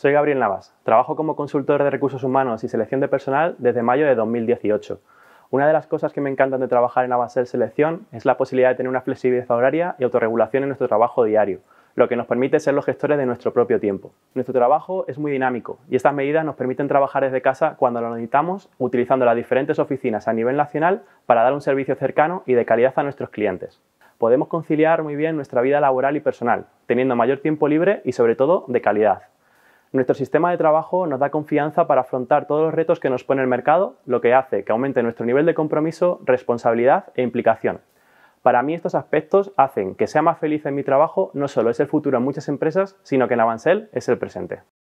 Soy Gabriel Navas, trabajo como consultor de recursos humanos y selección de personal desde mayo de 2018. Una de las cosas que me encantan de trabajar en Avacel Selección es la posibilidad de tener una flexibilidad horaria y autorregulación en nuestro trabajo diario, lo que nos permite ser los gestores de nuestro propio tiempo. Nuestro trabajo es muy dinámico y estas medidas nos permiten trabajar desde casa cuando lo necesitamos, utilizando las diferentes oficinas a nivel nacional para dar un servicio cercano y de calidad a nuestros clientes. Podemos conciliar muy bien nuestra vida laboral y personal, teniendo mayor tiempo libre y sobre todo de calidad. Nuestro sistema de trabajo nos da confianza para afrontar todos los retos que nos pone el mercado, lo que hace que aumente nuestro nivel de compromiso, responsabilidad e implicación. Para mí estos aspectos hacen que sea más feliz en mi trabajo, no solo es el futuro en muchas empresas, sino que en Avancel es el presente.